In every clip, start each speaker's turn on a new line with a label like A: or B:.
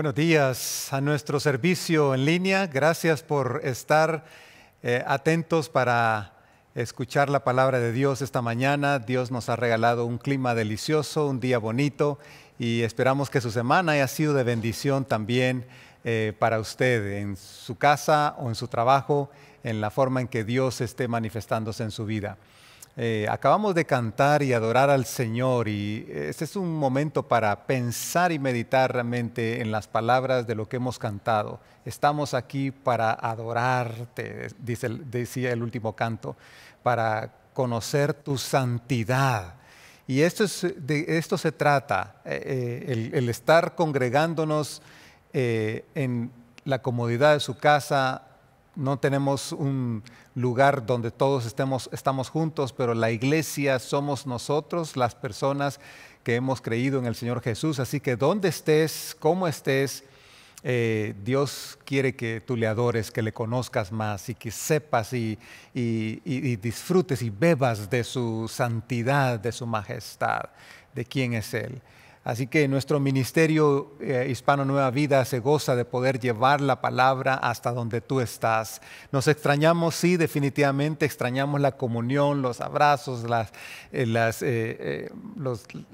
A: Buenos días a nuestro servicio en línea. Gracias por estar eh, atentos para escuchar la palabra de Dios esta mañana. Dios nos ha regalado un clima delicioso, un día bonito y esperamos que su semana haya sido de bendición también eh, para usted en su casa o en su trabajo, en la forma en que Dios esté manifestándose en su vida. Eh, acabamos de cantar y adorar al Señor y este es un momento para pensar y meditar realmente en las palabras de lo que hemos cantado. Estamos aquí para adorarte, dice, decía el último canto, para conocer tu santidad. Y esto es, de esto se trata, eh, eh, el, estar congregándonos en la comodidad de su casa, no tenemos un lugar donde todos estemos, estamos juntos, pero la iglesia somos nosotros, las personas que hemos creído en el Señor Jesús. Así que donde estés, como estés, eh, Dios quiere que tú le adores, que le conozcas más y que sepas y, y disfrutes y bebas de su santidad, de su majestad, de quién es Él. Así que nuestro ministerio eh, Hispano Nueva Vida se goza de poder llevar la palabra hasta donde tú estás. Nos extrañamos, sí, definitivamente extrañamos la comunión, los abrazos, las, eh, eh,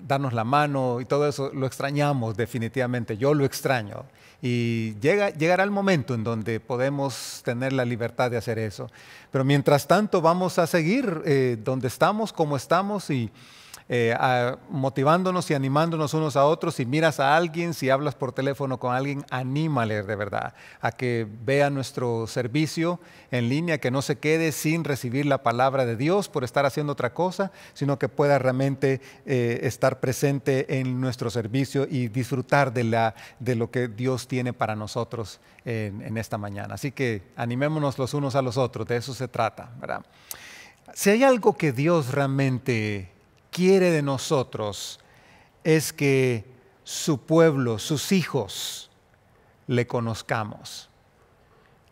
A: darnos la mano y todo eso. Lo extrañamos definitivamente. Yo lo extraño. Y llegará el momento en donde podemos tener la libertad de hacer eso. Pero mientras tanto vamos a seguir donde estamos, como estamos y eh, motivándonos y animándonos unos a otros. Si miras a alguien, si hablas por teléfono con alguien, anímale de verdad a que vea nuestro servicio en línea, que no se quede sin recibir la palabra de Dios por estar haciendo otra cosa, sino que pueda realmente eh, estar presente en nuestro servicio y disfrutar de, la, de lo que Dios tiene para nosotros en, en esta mañana. Así que animémonos los unos a los otros, de eso se trata, ¿verdad? Si hay algo que Dios realmente quiere de nosotros es que su pueblo, sus hijos, le conozcamos,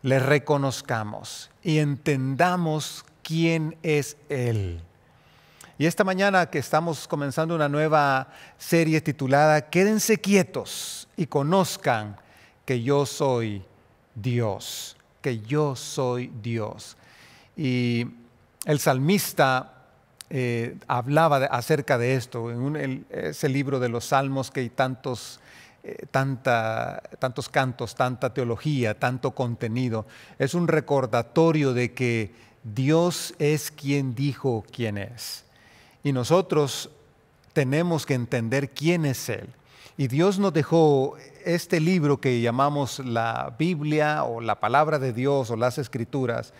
A: le reconozcamos y entendamos quién es Él. Y esta mañana que estamos comenzando una nueva serie titulada Quédense quietos y conozcan que yo soy Dios, que yo soy Dios. Y el salmista eh, hablaba acerca de esto, en ese libro de los Salmos que hay tantos, eh, tantos cantos, tanta teología, tanto contenido. Es un recordatorio de que Dios es quien dijo quién es. Y nosotros tenemos que entender quién es Él. Y Dios nos dejó este libro que llamamos la Biblia o la palabra de Dios o las escrituras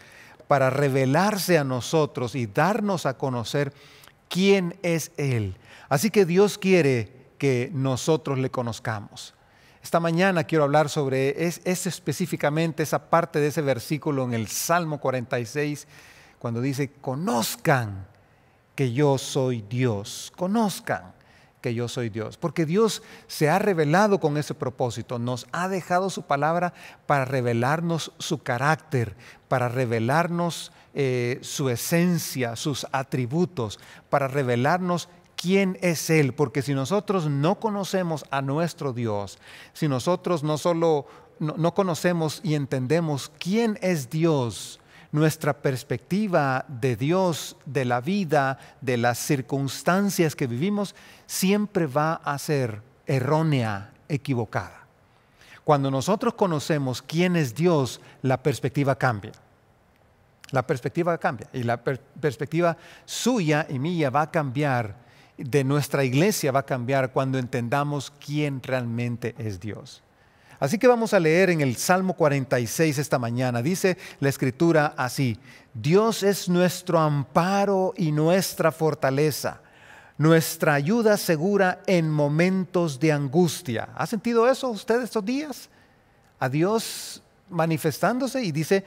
A: para revelarse a nosotros y darnos a conocer quién es Él. Así que Dios quiere que nosotros le conozcamos. Esta mañana quiero hablar sobre es, específicamente esa parte de ese versículo en el Salmo 46, cuando dice, conozcan que yo soy Dios, conozcan que yo soy Dios, porque Dios se ha revelado con ese propósito, nos ha dejado su palabra para revelarnos su carácter, para revelarnos eh, su esencia, sus atributos, para revelarnos quién es Él, porque si nosotros no conocemos a nuestro Dios, si nosotros no solo no conocemos y entendemos quién es Dios, nuestra perspectiva de Dios, de la vida, de las circunstancias que vivimos, siempre va a ser errónea, equivocada. Cuando nosotros conocemos quién es Dios, la perspectiva cambia. La perspectiva cambia y la perspectiva suya y mía va a cambiar, de nuestra iglesia va a cambiar cuando entendamos quién realmente es Dios. Así que vamos a leer en el Salmo 46 esta mañana. Dice la escritura así, Dios es nuestro amparo y nuestra fortaleza, nuestra ayuda segura en momentos de angustia. ¿Ha sentido eso usted estos días? A Dios manifestándose y dice,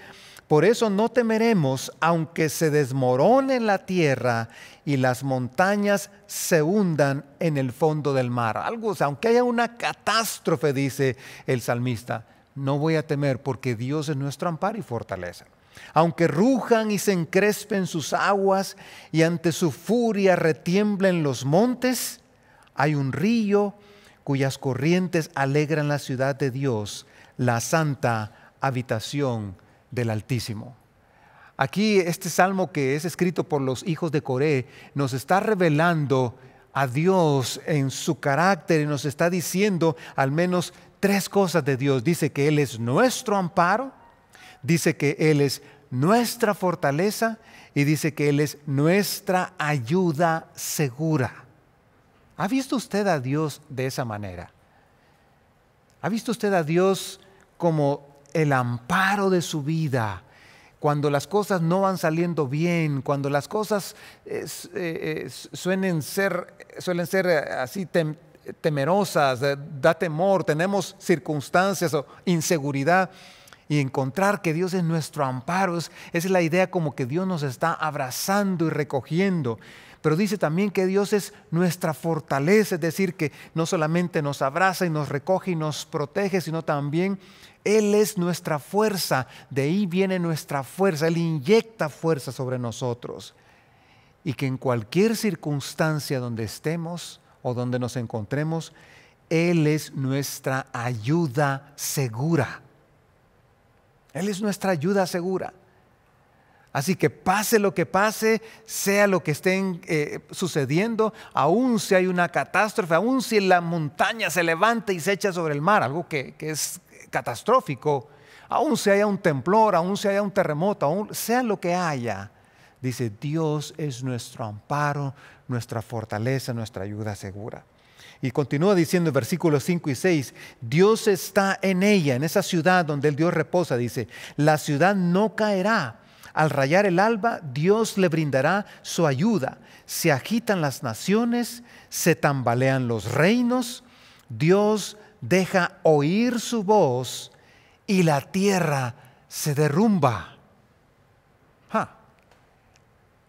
A: por eso no temeremos aunque se desmorone la tierra y las montañas se hundan en el fondo del mar. Algo, aunque haya una catástrofe, dice el salmista, no voy a temer porque Dios es nuestro amparo y fortaleza. Aunque rujan y se encrespen sus aguas y ante su furia retiemblen los montes, hay un río cuyas corrientes alegran la ciudad de Dios, la santa habitación del Altísimo. Aquí este salmo que es escrito por los hijos de Coré nos está revelando a Dios en su carácter y nos está diciendo al menos tres cosas de Dios. Dice que Él es nuestro amparo, dice que Él es nuestra fortaleza y dice que Él es nuestra ayuda segura. ¿Ha visto usted a Dios de esa manera? ¿Ha visto usted a Dios como el amparo de su vida. Cuando las cosas no van saliendo bien, cuando las cosas eh, eh, eh, suelen, ser, suelen ser así temerosas, da temor, tenemos circunstancias o inseguridad, y encontrar que Dios es nuestro amparo, es la idea como que Dios nos está abrazando y recogiendo. Pero dice también que Dios es nuestra fortaleza, es decir, que no solamente nos abraza y nos recoge y nos protege, sino también Él es nuestra fuerza, de ahí viene nuestra fuerza, Él inyecta fuerza sobre nosotros. Y que en cualquier circunstancia donde estemos o donde nos encontremos, Él es nuestra ayuda segura. Él es nuestra ayuda segura. Así que pase lo que pase, sea lo que esté eh, sucediendo, aún si hay una catástrofe, aún si la montaña se levanta y se echa sobre el mar, algo que, es catastrófico, aún si haya un temblor, aún si haya un terremoto, aún sea lo que haya, dice Dios es nuestro amparo, nuestra fortaleza, nuestra ayuda segura. Y continúa diciendo en versículos 5 y 6, Dios está en ella, en esa ciudad donde el Dios reposa, dice, la ciudad no caerá al rayar el alba, Dios le brindará su ayuda. Se agitan las naciones, se tambalean los reinos. Dios deja oír su voz y la tierra se derrumba. Ah,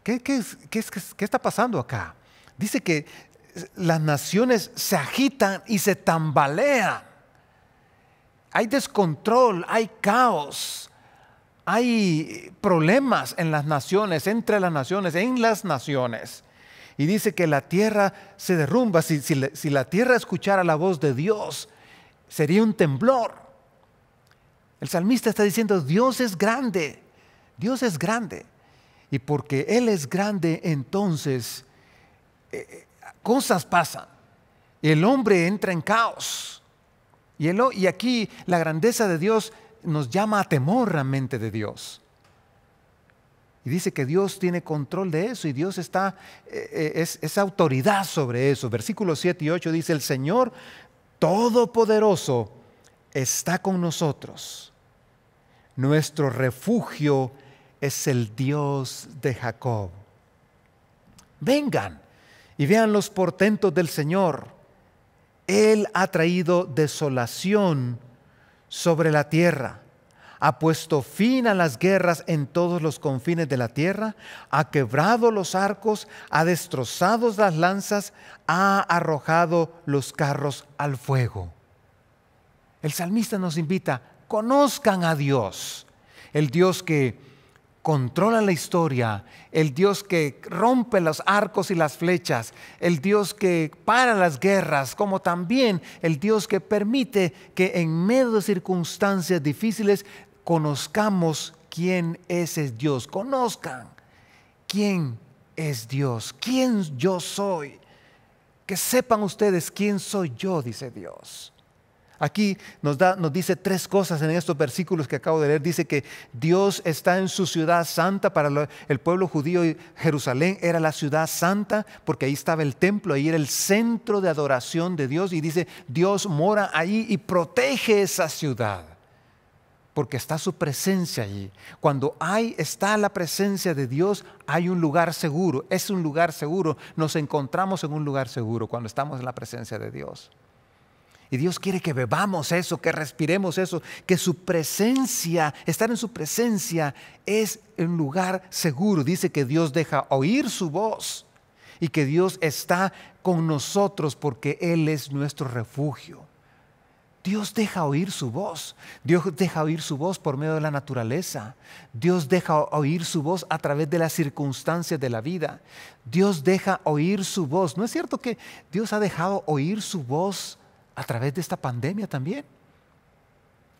A: ¿Qué, qué está pasando acá? Dice que las naciones se agitan y se tambalean. Hay descontrol, hay caos, hay problemas en las naciones, entre las naciones, en las naciones. Y dice que la tierra se derrumba. Si, la tierra escuchara la voz de Dios, sería un temblor. El salmista está diciendo, Dios es grande, Dios es grande. Y porque Él es grande, entonces eh, eh, cosas pasan. El hombre entra en caos. Y, y aquí la grandeza de Dios nos llama a temor realmente de Dios. Y dice que Dios tiene control de eso y Dios está, eh, eh, es, autoridad sobre eso. Versículos 7 y 8 dice, el Señor Todopoderoso está con nosotros. Nuestro refugio es el Dios de Jacob. Vengan y vean los portentos del Señor. Él ha traído desolación sobre la tierra, ha puesto fin a las guerras en todos los confines de la tierra, ha quebrado los arcos, ha destrozado las lanzas, ha arrojado los carros al fuego. El salmista nos invita, conozcan a Dios, el Dios que controla la historia, el Dios que rompe los arcos y las flechas, el Dios que para las guerras, como también el Dios que permite que en medio de circunstancias difíciles conozcamos quién es ese Dios, conozcan quién es Dios, quién yo soy, que sepan ustedes quién soy yo, dice Dios. Aquí nos, dice tres cosas en estos versículos que acabo de leer. Dice que Dios está en su ciudad santa para el pueblo judío y Jerusalén era la ciudad santa porque ahí estaba el templo, ahí era el centro de adoración de Dios y dice Dios mora ahí y protege esa ciudad porque está su presencia allí. Cuando hay está la presencia de Dios, hay un lugar seguro, es un lugar seguro, nos encontramos en un lugar seguro cuando estamos en la presencia de Dios. Y Dios quiere que bebamos eso, que respiremos eso, que su presencia, estar en su presencia es un lugar seguro. Dice que Dios deja oír su voz y que Dios está con nosotros porque Él es nuestro refugio. Dios deja oír su voz. Dios deja oír su voz por medio de la naturaleza. Dios deja oír su voz a través de las circunstancias de la vida. Dios deja oír su voz. ¿No es cierto que Dios ha dejado oír su voz a través de esta pandemia también.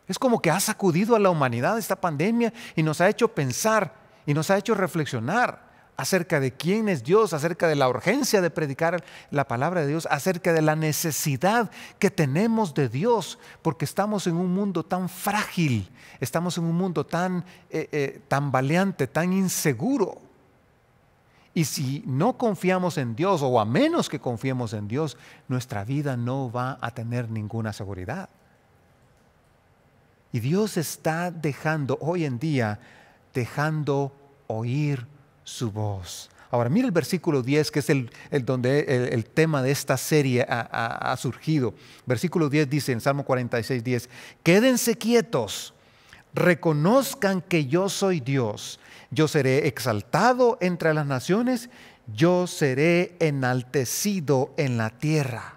A: Es como que ha sacudido a la humanidad esta pandemia y nos ha hecho pensar y nos ha hecho reflexionar acerca de quién es Dios, acerca de la urgencia de predicar la palabra de Dios, acerca de la necesidad que tenemos de Dios, porque estamos en un mundo tan frágil, estamos en un mundo tan, eh, eh tan inseguro. Y si no confiamos en Dios o a menos que confiemos en Dios, nuestra vida no va a tener ninguna seguridad. Y Dios está dejando hoy en día, dejando oír su voz. Ahora, mira el versículo 10, que es el, donde el, tema de esta serie ha, ha, surgido. Versículo 10 dice en Salmo 46, 10, quédense quietos, reconozcan que yo soy Dios, yo seré exaltado entre las naciones, yo seré enaltecido en la tierra.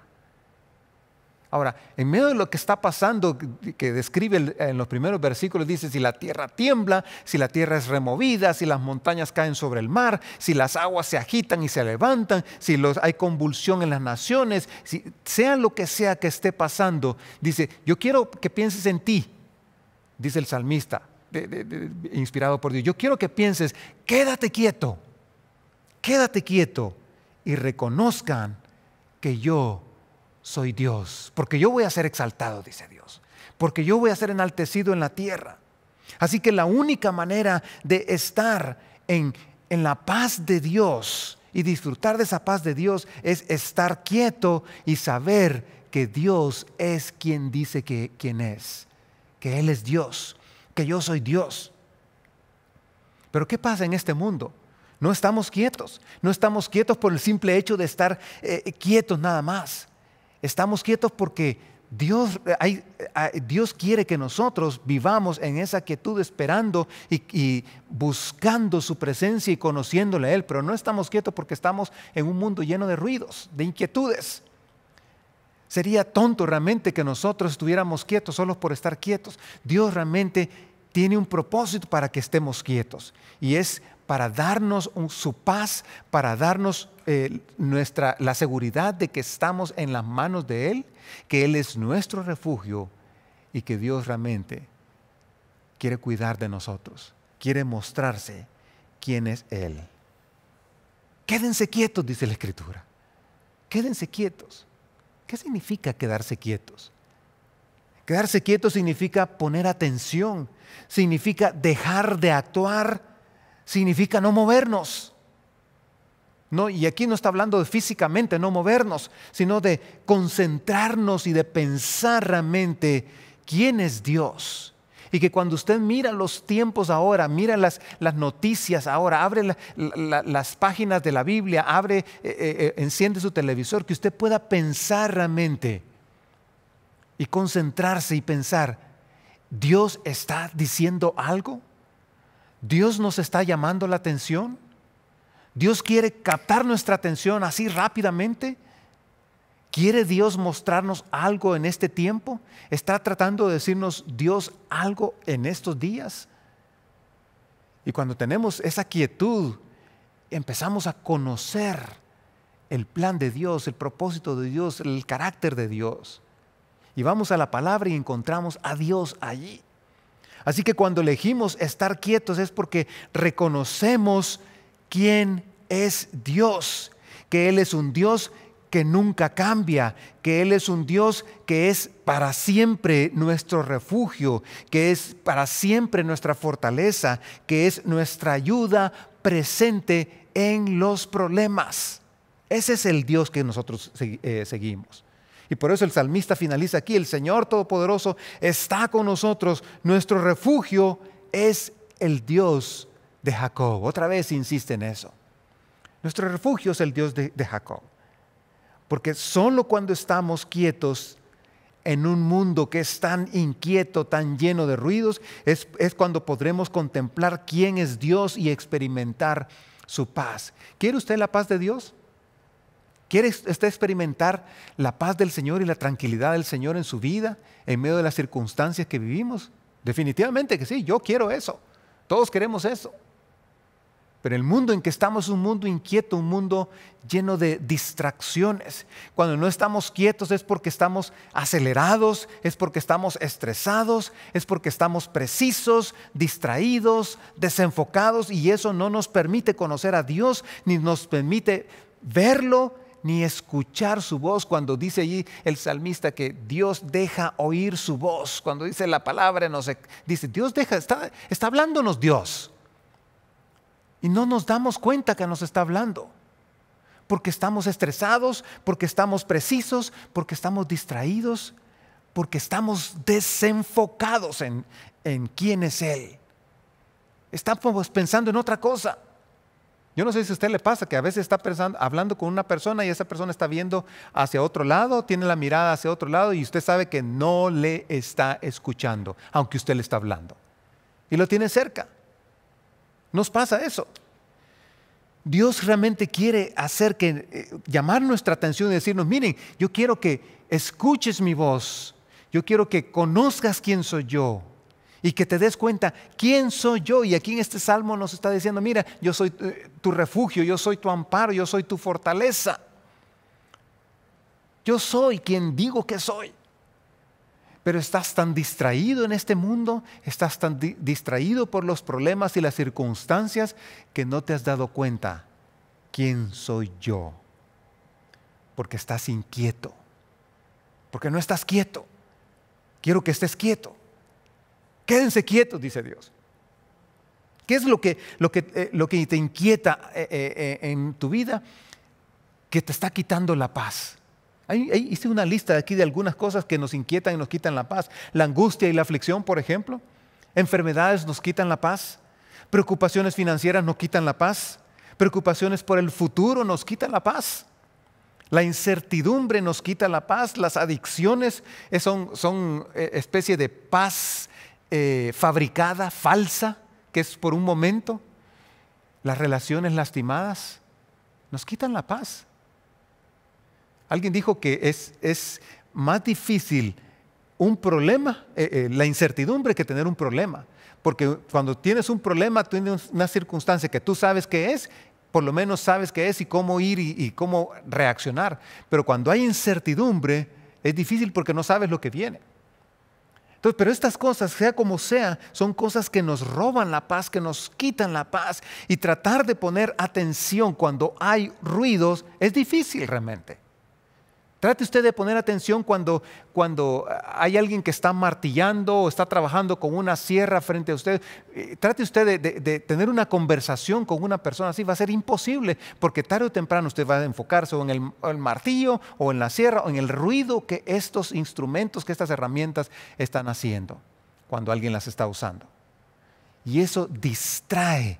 A: Ahora, en medio de lo que está pasando, que describe en los primeros versículos, dice, si la tierra tiembla, si la tierra es removida, si las montañas caen sobre el mar, si las aguas se agitan y se levantan, si hay convulsión en las naciones, si, sea lo que sea que esté pasando, dice, yo quiero que pienses en ti, dice el salmista, inspirado por Dios. Yo quiero que pienses, quédate quieto, quédate quieto y reconozcan que yo soy Dios, porque yo voy a ser exaltado, dice Dios, porque yo voy a ser enaltecido en la tierra. Así que la única manera de estar en, en la paz de Dios y disfrutar de esa paz de Dios es estar quieto y saber que Dios es quien dice que quien es, que Él es Dios que yo soy Dios. Pero ¿qué pasa en este mundo? No estamos quietos, no estamos quietos por el simple hecho de estar eh, eh, quietos nada más. Estamos quietos porque Dios, eh, Dios, quiere que nosotros vivamos en esa quietud esperando y, y, buscando su presencia y conociéndole a Él, pero no estamos quietos porque estamos en un mundo lleno de ruidos, de inquietudes. Sería tonto realmente que nosotros estuviéramos quietos solo por estar quietos. Dios realmente tiene un propósito para que estemos quietos y es para darnos su paz, para darnos eh, nuestra, la seguridad de que estamos en las manos de Él, que Él es nuestro refugio y que Dios realmente quiere cuidar de nosotros, quiere mostrarse quién es Él. Quédense quietos, dice la Escritura. Quédense quietos. ¿Qué significa quedarse quietos? Quedarse quietos significa poner atención, significa dejar de actuar, significa no movernos. No, y aquí no está hablando de físicamente no movernos, sino de concentrarnos y de pensar realmente quién es Dios y que cuando usted mira los tiempos ahora, mira las, las noticias ahora, abre las páginas de la Biblia, abre, eh, eh, eh, enciende su televisor, que usted pueda pensar realmente y concentrarse y pensar, ¿Dios está diciendo algo? ¿Dios nos está llamando la atención? ¿Dios quiere captar nuestra atención así rápidamente? ¿Quiere Dios mostrarnos algo en este tiempo? ¿Está tratando de decirnos Dios algo en estos días? Y cuando tenemos esa quietud, empezamos a conocer el plan de Dios, el propósito de Dios, el carácter de Dios. Y vamos a la palabra y encontramos a Dios allí. Así que cuando elegimos estar quietos es porque reconocemos quién es Dios, que Él es un Dios que nunca cambia, que Él es un Dios que es para siempre nuestro refugio, que es para siempre nuestra fortaleza, que es nuestra ayuda presente en los problemas. Ese es el Dios que nosotros eh, seguimos. Y por eso el salmista finaliza aquí, el Señor Todopoderoso está con nosotros, nuestro refugio es el Dios de Jacob. Otra vez insiste en eso. Nuestro refugio es el Dios de Jacob. Porque solo cuando estamos quietos en un mundo que es tan inquieto, tan lleno de ruidos, es, es cuando podremos contemplar quién es Dios y experimentar su paz. ¿Quiere usted la paz de Dios? ¿Quiere usted experimentar la paz del Señor y la tranquilidad del Señor en su vida en medio de las circunstancias que vivimos? Definitivamente que sí, yo quiero eso. Todos queremos eso. Pero el mundo en que estamos es un mundo inquieto, un mundo lleno de distracciones. Cuando no estamos quietos es porque estamos acelerados, es porque estamos estresados, es porque estamos precisos, distraídos, desenfocados y eso no nos permite conocer a Dios, ni nos permite verlo, ni escuchar su voz. Cuando dice allí el salmista que Dios deja oír su voz, cuando dice la palabra, no dice Dios deja, está, está hablándonos Dios. Y no nos damos cuenta que nos está hablando. Porque estamos estresados, porque estamos precisos, porque estamos distraídos, porque estamos desenfocados en, en quién es Él. Estamos pensando en otra cosa. Yo no sé si a usted le pasa que a veces está pensando, hablando con una persona y esa persona está viendo hacia otro lado, tiene la mirada hacia otro lado y usted sabe que no le está escuchando, aunque usted le está hablando. Y lo tiene cerca. Nos pasa eso. Dios realmente quiere hacer que eh, llamar nuestra atención y decirnos, miren, yo quiero que escuches mi voz, yo quiero que conozcas quién soy yo y que te des cuenta quién soy yo. Y aquí en este salmo nos está diciendo, mira, yo soy eh, tu refugio, yo soy tu amparo, yo soy tu fortaleza. Yo soy quien digo que soy pero estás tan distraído en este mundo, estás tan distraído por los problemas y las circunstancias que no te has dado cuenta quién soy yo. Porque estás inquieto, porque no estás quieto. Quiero que estés quieto. Quédense quietos, dice Dios. ¿Qué es lo que, lo que, eh, te inquieta eh, eh, en tu vida? Que te está quitando la paz hice una lista aquí de algunas cosas que nos inquietan y nos quitan la paz. La angustia y la aflicción, por ejemplo. Enfermedades nos quitan la paz. Preocupaciones financieras nos quitan la paz. Preocupaciones por el futuro nos quitan la paz. La incertidumbre nos quita la paz. Las adicciones son, eh, especie de paz eh, fabricada, falsa, que es por un momento. Las relaciones lastimadas nos quitan la paz. Alguien dijo que es, más difícil un problema, eh, eh, la incertidumbre que tener un problema. Porque cuando tienes un problema, tienes una circunstancia que tú sabes qué es, por lo menos sabes qué es y cómo ir y, y cómo reaccionar. Pero cuando hay incertidumbre, es difícil porque no sabes lo que viene. Entonces, pero estas cosas, sea como sea, son cosas que nos roban la paz, que nos quitan la paz. Y tratar de poner atención cuando hay ruidos es difícil realmente. Trate usted de poner atención cuando, cuando, hay alguien que está martillando o está trabajando con una sierra frente a usted. Eh, trate usted de, tener una conversación con una persona así. Va a ser imposible porque tarde o temprano usted va a enfocarse o en el martillo o en la sierra o en el ruido que estos instrumentos, que estas herramientas están haciendo cuando alguien las está usando. Y eso distrae,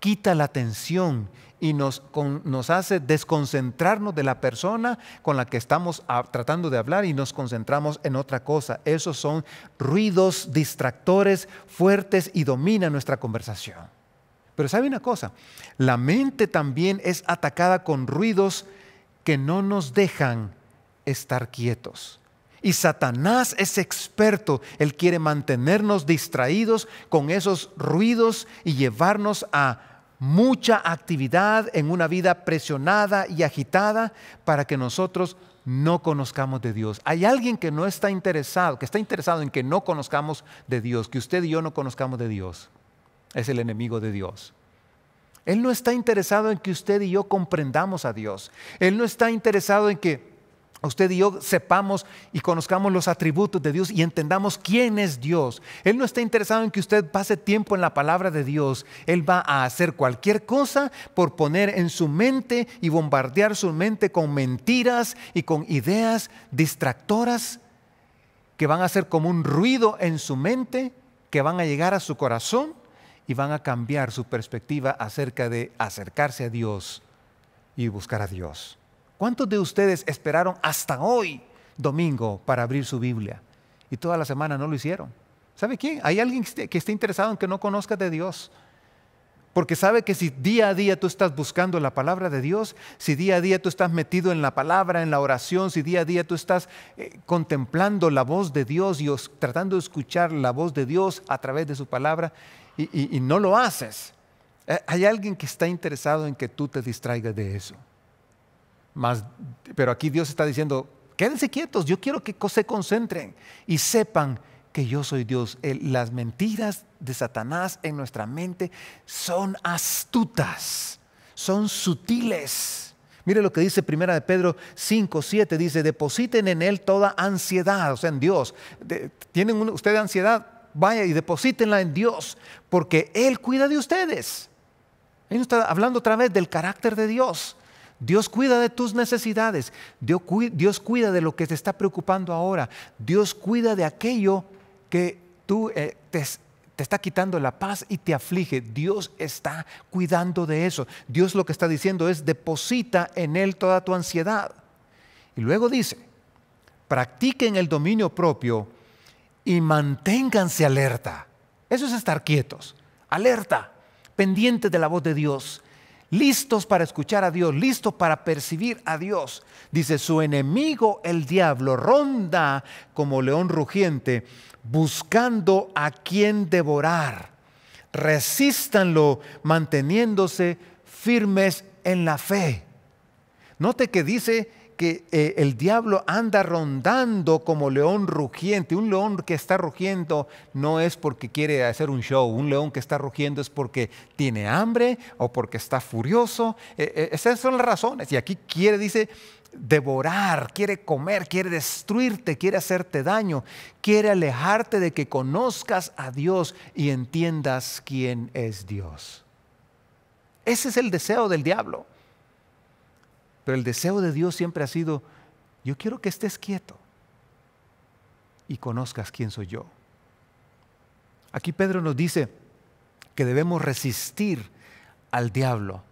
A: quita la atención y nos, nos hace desconcentrarnos de la persona con la que estamos tratando de hablar y nos concentramos en otra cosa. Esos son ruidos distractores fuertes y dominan nuestra conversación. Pero sabe una cosa, la mente también es atacada con ruidos que no nos dejan estar quietos. Y Satanás es experto, él quiere mantenernos distraídos con esos ruidos y llevarnos a mucha actividad en una vida presionada y agitada para que nosotros no conozcamos de Dios. Hay alguien que no está interesado, que está interesado en que no conozcamos de Dios, que usted y yo no conozcamos de Dios. Es el enemigo de Dios. Él no está interesado en que usted y yo comprendamos a Dios. Él no está interesado en que usted y yo sepamos y conozcamos los atributos de Dios y entendamos quién es Dios. Él no está interesado en que usted pase tiempo en la palabra de Dios. Él va a hacer cualquier cosa por poner en su mente y bombardear su mente con mentiras y con ideas distractoras que van a ser como un ruido en su mente, que van a llegar a su corazón y van a cambiar su perspectiva acerca de acercarse a Dios y buscar a Dios. ¿Cuántos de ustedes esperaron hasta hoy, domingo, para abrir su Biblia? Y toda la semana no lo hicieron. ¿Sabe quién? Hay alguien que está interesado en que no conozca de Dios. Porque sabe que si día a día tú estás buscando la palabra de Dios, si día a día tú estás metido en la palabra, en la oración, si día a día tú estás eh, contemplando la voz de Dios y tratando de escuchar la voz de Dios a través de su palabra y, no lo haces, eh, hay alguien que está interesado en que tú te distraigas de eso pero aquí Dios está diciendo, quédense quietos, yo quiero que se concentren y sepan que yo soy Dios. las mentiras de Satanás en nuestra mente son astutas, son sutiles. Mire lo que dice Primera de Pedro 5, 7, dice, depositen en él toda ansiedad, o sea, en Dios. ¿Tienen usted ansiedad? Vaya y deposítenla en Dios, porque Él cuida de ustedes. Él está hablando otra vez del carácter de Dios. Dios cuida de tus necesidades. Dios cuida de lo que te está preocupando ahora. Dios cuida de aquello que tú eh, te, está quitando la paz y te aflige. Dios está cuidando de eso. Dios lo que está diciendo es, deposita en Él toda tu ansiedad. Y luego dice, practiquen el dominio propio y manténganse alerta. Eso es estar quietos, alerta, pendiente de la voz de Dios, listos para escuchar a Dios, listos para percibir a Dios. Dice, su enemigo el diablo ronda como león rugiente, buscando a quien devorar. Resístanlo manteniéndose firmes en la fe. Note que dice eh, el diablo anda rondando como león rugiente. Un león que está rugiendo no es porque quiere hacer un show. Un león que está rugiendo es porque tiene hambre o porque está furioso. Eh, eh, esas son las razones. Y aquí quiere, dice, devorar, quiere comer, quiere destruirte, quiere hacerte daño, quiere alejarte de que conozcas a Dios y entiendas quién es Dios. Ese es el deseo del diablo. Pero el deseo de Dios siempre ha sido, yo quiero que estés quieto y conozcas quién soy yo. Aquí Pedro nos dice que debemos resistir al diablo.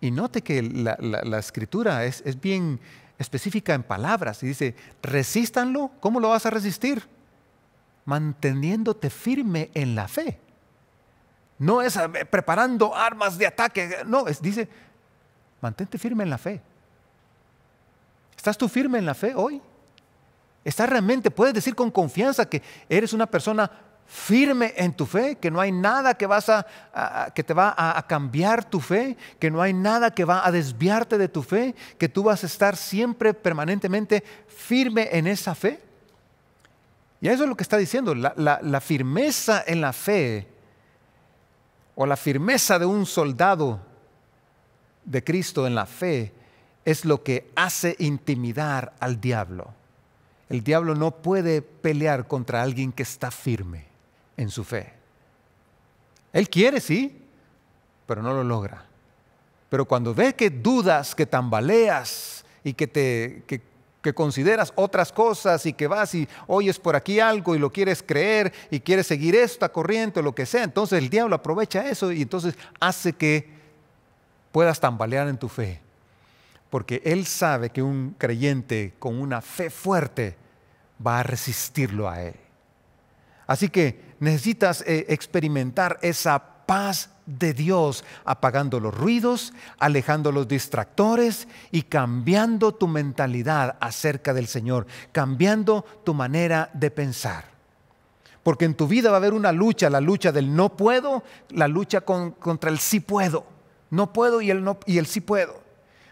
A: Y note que la, escritura es, bien específica en palabras y dice, resistanlo, ¿cómo lo vas a resistir? Manteniéndote firme en la fe. No es ah, preparando armas de ataque, no, dice, mantente firme en la fe. ¿Estás tú firme en la fe hoy? ¿Estás realmente, puedes decir con confianza que eres una persona firme en tu fe, que no hay nada que, vas a, que te va a, cambiar tu fe, que no hay nada que va a desviarte de tu fe, que tú vas a estar siempre permanentemente firme en esa fe? Y eso es lo que está diciendo, la firmeza en la fe o la firmeza de un soldado de Cristo en la fe es lo que hace intimidar al diablo. El diablo no puede pelear contra alguien que está firme en su fe. Él quiere, sí, pero no lo logra. Pero cuando ve que dudas, que tambaleas y que te consideras otras cosas y que vas y oyes por aquí algo y lo quieres creer y quieres seguir esta corriente o lo que sea, entonces el diablo aprovecha eso y entonces hace que puedas tambalear en tu fe porque Él sabe que un creyente con una fe fuerte va a resistirlo a Él. Así que necesitas eh, experimentar esa paz de Dios, apagando los ruidos, alejando los distractores y cambiando tu mentalidad acerca del Señor, cambiando tu manera de pensar. Porque en tu vida va a haber una lucha, la lucha del no puedo, la lucha contra el sí puedo. No puedo y y el sí puedo.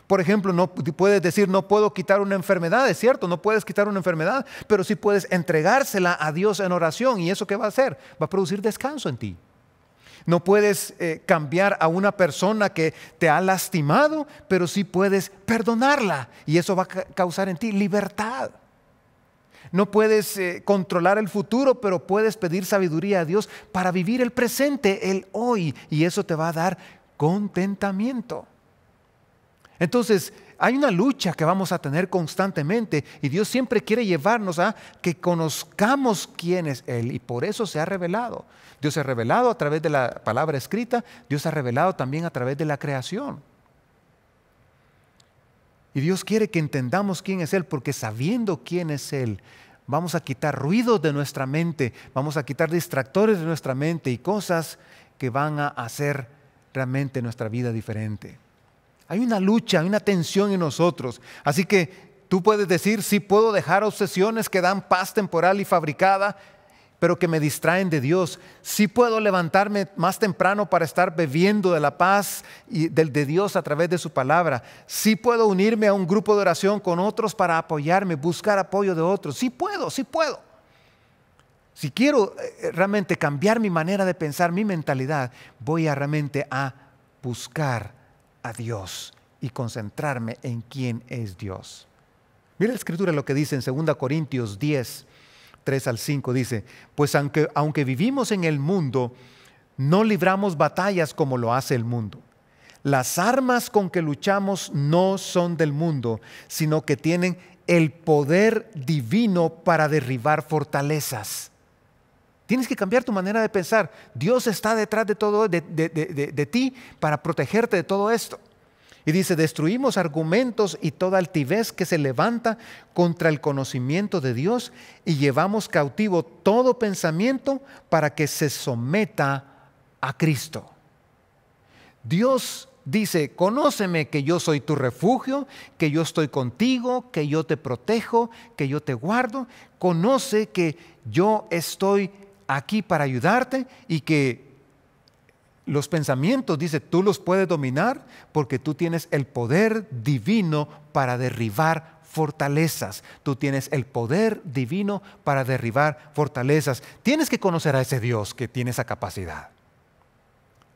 A: Por ejemplo, no puedes decir, no puedo quitar una enfermedad, es cierto, no puedes quitar una enfermedad, pero sí puedes entregársela a Dios en oración. ¿Y eso qué va a hacer? Va a producir descanso en ti. No puedes eh, cambiar a una persona que te ha lastimado, pero sí puedes perdonarla. Y eso va a causar en ti libertad. No puedes eh, controlar el futuro, pero puedes pedir sabiduría a Dios para vivir el presente, el hoy. Y eso te va a dar contentamiento. Entonces, hay una lucha que vamos a tener constantemente y Dios siempre quiere llevarnos a que conozcamos quién es Él y por eso se ha revelado. Dios se ha revelado a través de la palabra escrita, Dios se ha revelado también a través de la creación. Y Dios quiere que entendamos quién es Él porque sabiendo quién es Él, vamos a quitar ruidos de nuestra mente, vamos a quitar distractores de nuestra mente y cosas que van a hacer realmente nuestra vida diferente. Hay una lucha, hay una tensión en nosotros. Así que tú puedes decir, sí puedo dejar obsesiones que dan paz temporal y fabricada, pero que me distraen de Dios. Sí puedo levantarme más temprano para estar bebiendo de la paz y del de Dios a través de su palabra. Sí puedo unirme a un grupo de oración con otros para apoyarme, buscar apoyo de otros. Sí puedo, sí puedo. Si quiero eh, realmente cambiar mi manera de pensar, mi mentalidad, voy a realmente a buscar Dios y concentrarme en quién es Dios. Mira la escritura lo que dice en 2 Corintios 10, 3 al 5, dice, pues aunque, aunque vivimos en el mundo, no libramos batallas como lo hace el mundo. Las armas con que luchamos no son del mundo, sino que tienen el poder divino para derribar fortalezas. Tienes que cambiar tu manera de pensar. Dios está detrás de todo, de, ti, para protegerte de todo esto. Y dice, destruimos argumentos y toda altivez que se levanta contra el conocimiento de Dios y llevamos cautivo todo pensamiento para que se someta a Cristo. Dios dice, conóceme que yo soy tu refugio, que yo estoy contigo, que yo te protejo, que yo te guardo. Conoce que yo estoy aquí para ayudarte y que los pensamientos, dice, tú los puedes dominar porque tú tienes el poder divino para derribar fortalezas. Tú tienes el poder divino para derribar fortalezas. Tienes que conocer a ese Dios que tiene esa capacidad.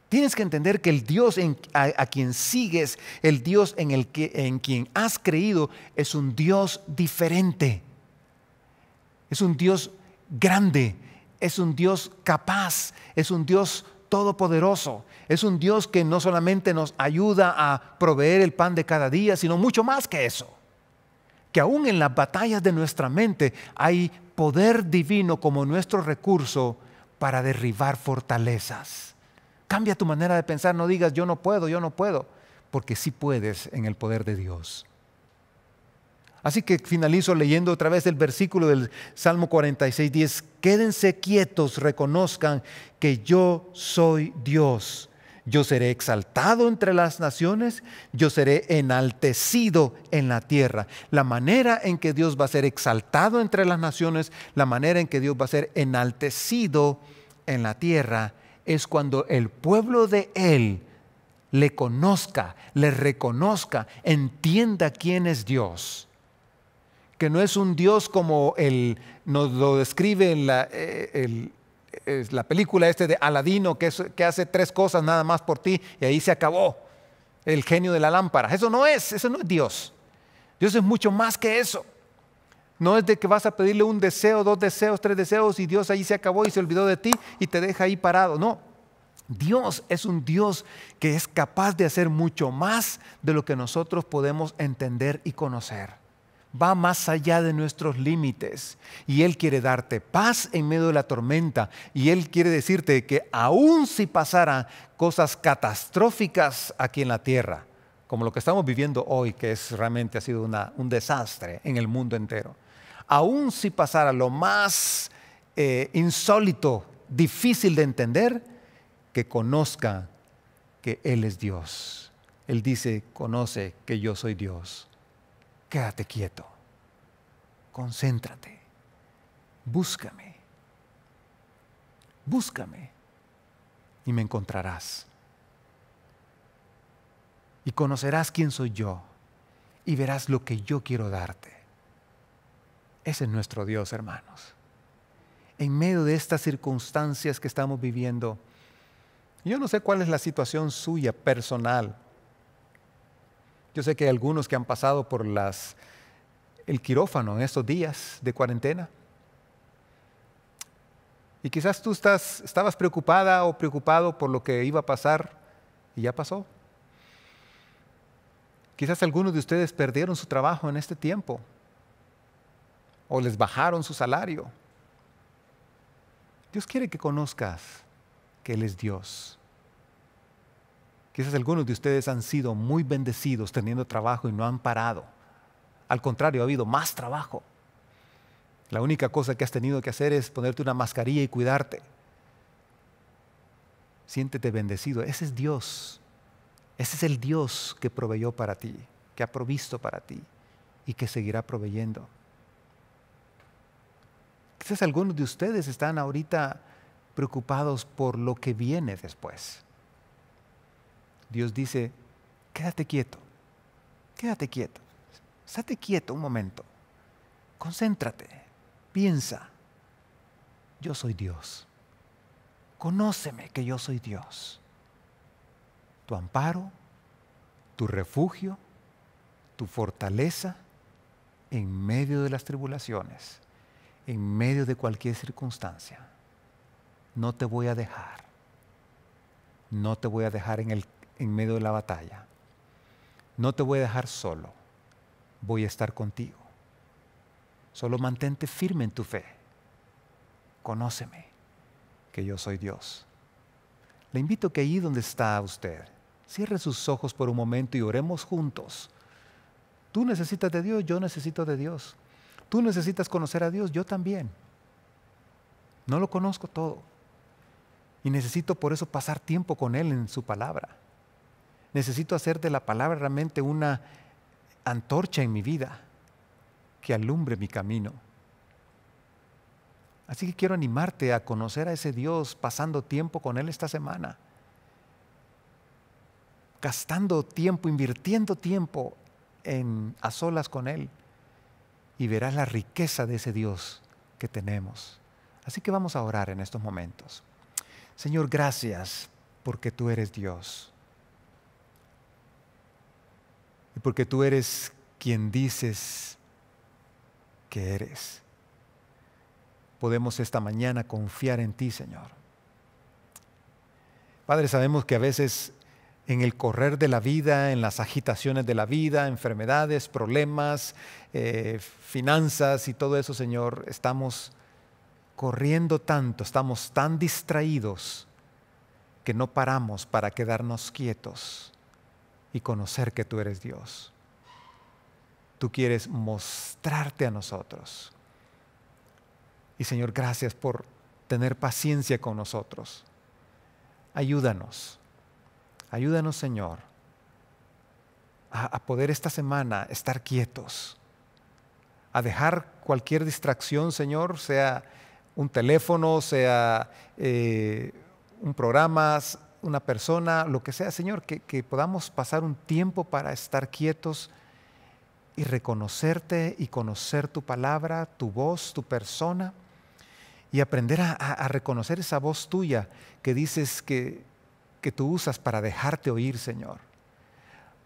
A: Tienes que entender que el Dios a, quien sigues, el Dios en, en quien has creído, es un Dios diferente. Es un Dios grande, es un Dios capaz, es un Dios todopoderoso, es un Dios que no solamente nos ayuda a proveer el pan de cada día, sino mucho más que eso. Que aún en las batallas de nuestra mente hay poder divino como nuestro recurso para derribar fortalezas. Cambia tu manera de pensar, no digas yo no puedo, yo no puedo, porque sí puedes en el poder de Dios. Así que finalizo leyendo otra vez el versículo del Salmo 46, 10. Quédense quietos, reconozcan que yo soy Dios. Yo seré exaltado entre las naciones, yo seré enaltecido en la tierra. La manera en que Dios va a ser exaltado entre las naciones, la manera en que Dios va a ser enaltecido en la tierra, es cuando el pueblo de Él le conozca, le reconozca, entienda quién es Dios que no es un Dios como el, nos lo describe en la, eh, la película este de Aladino, que, que hace tres cosas nada más por ti y ahí se acabó el genio de la lámpara. Eso no es, eso no es Dios. Dios es mucho más que eso. No es de que vas a pedirle un deseo, dos deseos, tres deseos y Dios ahí se acabó y se olvidó de ti y te deja ahí parado. No, Dios es un Dios que es capaz de hacer mucho más de lo que nosotros podemos entender y conocer va más allá de nuestros límites y Él quiere darte paz en medio de la tormenta y Él quiere decirte que aun si pasara cosas catastróficas aquí en la tierra, como lo que estamos viviendo hoy, que es realmente ha sido un desastre en el mundo entero, aun si pasara lo más eh, insólito, difícil de entender, que conozca que Él es Dios. Él dice, conoce que yo soy Dios quédate quieto, concéntrate, búscame, búscame y me encontrarás. Y conocerás quién soy yo y verás lo que yo quiero darte. Ese es nuestro Dios, hermanos. En medio de estas circunstancias que estamos viviendo, yo no sé cuál es la situación suya personal, yo sé que hay algunos que han pasado por el quirófano en estos días de cuarentena. Y quizás tú estás, estabas preocupada o preocupado por lo que iba a pasar y ya pasó. Quizás algunos de ustedes perdieron su trabajo en este tiempo o les bajaron su salario. Dios quiere que conozcas que Él es Dios Quizás algunos de ustedes han sido muy bendecidos teniendo trabajo y no han parado. Al contrario, ha habido más trabajo. La única cosa que has tenido que hacer es ponerte una mascarilla y cuidarte. Siéntete bendecido. Ese es Dios. Ese es el Dios que proveyó para ti, que ha provisto para ti y que seguirá proveyendo. Quizás algunos de ustedes están ahorita preocupados por lo que viene después. Dios dice, quédate quieto, quédate quieto, estate quieto un momento, concéntrate, piensa, yo soy Dios, conóceme que yo soy Dios, tu amparo, tu refugio, tu fortaleza en medio de las tribulaciones, en medio de cualquier circunstancia. No te voy a dejar, no te voy a dejar en el en medio de la batalla. No te voy a dejar solo, voy a estar contigo. Solo mantente firme en tu fe. Conóceme, que yo soy Dios. Le invito que ahí donde está usted, cierre sus ojos por un momento y oremos juntos. Tú necesitas de Dios, yo necesito de Dios. Tú necesitas conocer a Dios, yo también. No lo conozco todo. Y necesito por eso pasar tiempo con Él en su palabra necesito hacer de la palabra realmente una antorcha en mi vida que alumbre mi camino. Así que quiero animarte a conocer a ese Dios pasando tiempo con Él esta semana, gastando tiempo, invirtiendo tiempo en, a solas con Él y verás la riqueza de ese Dios que tenemos. Así que vamos a orar en estos momentos. Señor, gracias porque tú eres Dios y porque tú eres quien dices que eres. Podemos esta mañana confiar en ti, Señor. Padre, sabemos que a veces en el correr de la vida, en las agitaciones de la vida, enfermedades, problemas, eh, finanzas y todo eso, Señor, estamos corriendo tanto, estamos tan distraídos que no paramos para quedarnos quietos y conocer que tú eres Dios. Tú quieres mostrarte a nosotros. Y Señor, gracias por tener paciencia con nosotros. Ayúdanos. Ayúdanos, Señor, a, poder esta semana estar quietos, a dejar cualquier distracción, Señor, sea un teléfono, sea eh, un programa, una persona, lo que sea, Señor, que, podamos pasar un tiempo para estar quietos y reconocerte y conocer tu palabra, tu voz, tu persona y aprender a, a, reconocer esa voz tuya que dices que, que tú usas para dejarte oír, Señor.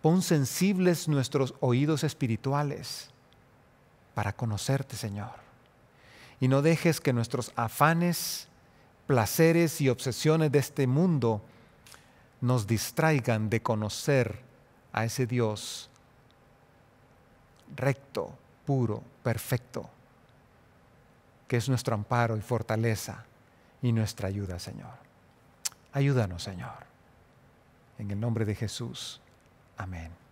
A: Pon sensibles nuestros oídos espirituales para conocerte, Señor. Y no dejes que nuestros afanes, placeres y obsesiones de este mundo nos distraigan de conocer a ese Dios recto, puro, perfecto, que es nuestro amparo y fortaleza y nuestra ayuda, Señor. Ayúdanos, Señor. En el nombre de Jesús. Amén.